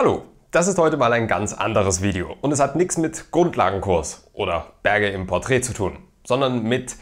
Hallo, das ist heute mal ein ganz anderes Video und es hat nichts mit Grundlagenkurs oder Berge im Porträt zu tun, sondern mit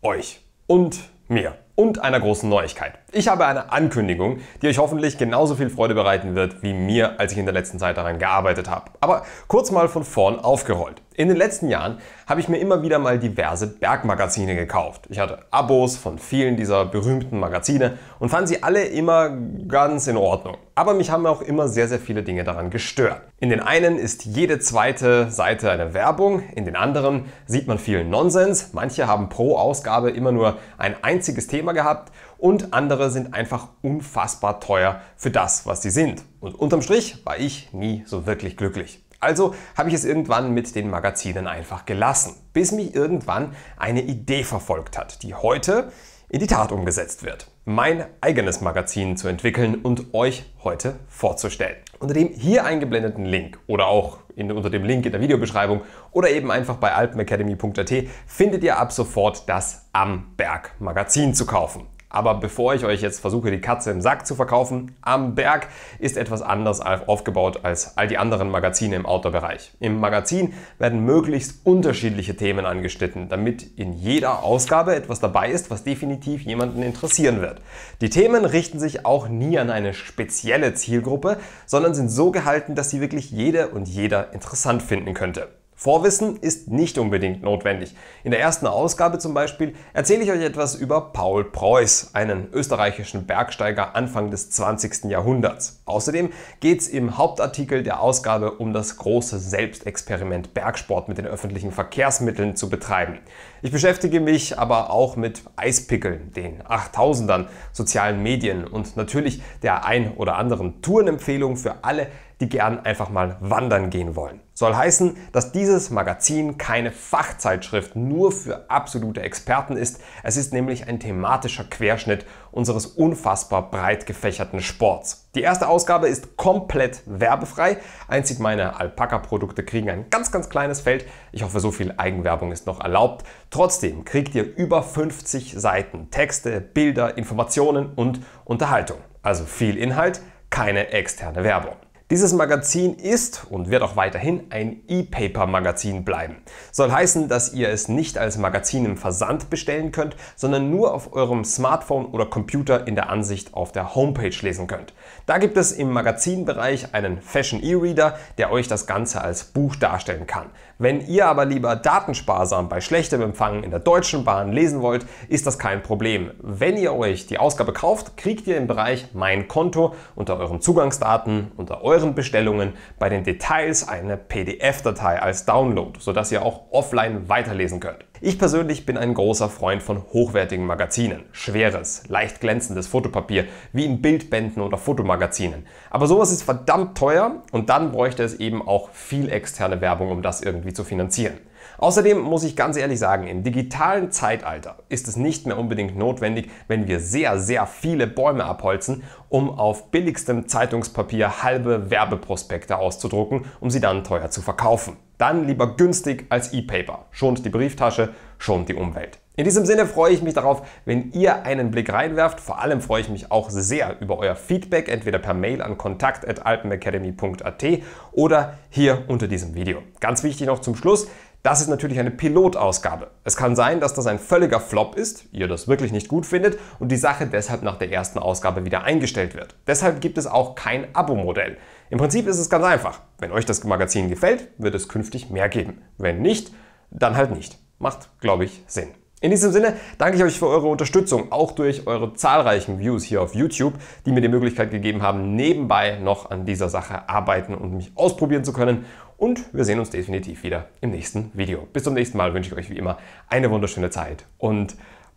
euch und mir und einer großen Neuigkeit. Ich habe eine Ankündigung, die euch hoffentlich genauso viel Freude bereiten wird wie mir, als ich in der letzten Zeit daran gearbeitet habe. Aber kurz mal von vorn aufgerollt. In den letzten Jahren habe ich mir immer wieder mal diverse Bergmagazine gekauft. Ich hatte Abos von vielen dieser berühmten Magazine und fand sie alle immer ganz in Ordnung. Aber mich haben auch immer sehr, sehr viele Dinge daran gestört. In den einen ist jede zweite Seite eine Werbung, in den anderen sieht man viel Nonsens, manche haben pro Ausgabe immer nur ein einziges Thema gehabt und andere sind einfach unfassbar teuer für das, was sie sind. Und unterm Strich war ich nie so wirklich glücklich. Also habe ich es irgendwann mit den Magazinen einfach gelassen, bis mich irgendwann eine Idee verfolgt hat, die heute in die Tat umgesetzt wird. Mein eigenes Magazin zu entwickeln und euch heute vorzustellen. Unter dem hier eingeblendeten Link oder auch in, unter dem Link in der Videobeschreibung oder eben einfach bei alpenacademy.at findet ihr ab sofort das Am Berg Magazin zu kaufen. Aber bevor ich euch jetzt versuche, die Katze im Sack zu verkaufen, am Berg ist etwas anders aufgebaut als all die anderen Magazine im Outdoor-Bereich. Im Magazin werden möglichst unterschiedliche Themen angeschnitten, damit in jeder Ausgabe etwas dabei ist, was definitiv jemanden interessieren wird. Die Themen richten sich auch nie an eine spezielle Zielgruppe, sondern sind so gehalten, dass sie wirklich jede und jeder interessant finden könnte. Vorwissen ist nicht unbedingt notwendig. In der ersten Ausgabe zum Beispiel erzähle ich euch etwas über Paul Preuß, einen österreichischen Bergsteiger Anfang des 20. Jahrhunderts. Außerdem geht es im Hauptartikel der Ausgabe um das große Selbstexperiment Bergsport mit den öffentlichen Verkehrsmitteln zu betreiben. Ich beschäftige mich aber auch mit Eispickeln, den 8000ern, sozialen Medien und natürlich der ein oder anderen Tourenempfehlung für alle, die gern einfach mal wandern gehen wollen. Soll heißen, dass dieses Magazin keine Fachzeitschrift nur für absolute Experten ist. Es ist nämlich ein thematischer Querschnitt unseres unfassbar breit gefächerten Sports. Die erste Ausgabe ist komplett werbefrei. Einzig meine Alpaka-Produkte kriegen ein ganz, ganz kleines Feld. Ich hoffe, so viel Eigenwerbung ist noch erlaubt. Trotzdem kriegt ihr über 50 Seiten Texte, Bilder, Informationen und Unterhaltung. Also viel Inhalt, keine externe Werbung. Dieses Magazin ist und wird auch weiterhin ein E-Paper-Magazin bleiben. Soll heißen, dass ihr es nicht als Magazin im Versand bestellen könnt, sondern nur auf eurem Smartphone oder Computer in der Ansicht auf der Homepage lesen könnt. Da gibt es im Magazinbereich einen Fashion E-Reader, der euch das Ganze als Buch darstellen kann. Wenn ihr aber lieber datensparsam bei schlechtem Empfang in der Deutschen Bahn lesen wollt, ist das kein Problem. Wenn ihr euch die Ausgabe kauft, kriegt ihr im Bereich Mein Konto unter euren Zugangsdaten, unter euren euren Bestellungen bei den Details eine PDF-Datei als Download, sodass ihr auch offline weiterlesen könnt. Ich persönlich bin ein großer Freund von hochwertigen Magazinen. Schweres, leicht glänzendes Fotopapier, wie in Bildbänden oder Fotomagazinen. Aber sowas ist verdammt teuer und dann bräuchte es eben auch viel externe Werbung, um das irgendwie zu finanzieren. Außerdem muss ich ganz ehrlich sagen, im digitalen Zeitalter ist es nicht mehr unbedingt notwendig, wenn wir sehr, sehr viele Bäume abholzen, um auf billigstem Zeitungspapier halbe Werbeprospekte auszudrucken, um sie dann teuer zu verkaufen. Dann lieber günstig als E-Paper. Schont die Brieftasche, schont die Umwelt. In diesem Sinne freue ich mich darauf, wenn ihr einen Blick reinwerft. Vor allem freue ich mich auch sehr über euer Feedback, entweder per Mail an kontakt.alpenacademy.at oder hier unter diesem Video. Ganz wichtig noch zum Schluss, das ist natürlich eine Pilotausgabe. Es kann sein, dass das ein völliger Flop ist, ihr das wirklich nicht gut findet und die Sache deshalb nach der ersten Ausgabe wieder eingestellt wird. Deshalb gibt es auch kein Abo-Modell. Im Prinzip ist es ganz einfach. Wenn euch das Magazin gefällt, wird es künftig mehr geben. Wenn nicht, dann halt nicht. Macht, glaube ich, Sinn. In diesem Sinne danke ich euch für eure Unterstützung, auch durch eure zahlreichen Views hier auf YouTube, die mir die Möglichkeit gegeben haben, nebenbei noch an dieser Sache arbeiten und mich ausprobieren zu können. Und wir sehen uns definitiv wieder im nächsten Video. Bis zum nächsten Mal wünsche ich euch wie immer eine wunderschöne Zeit und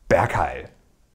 Bergheil!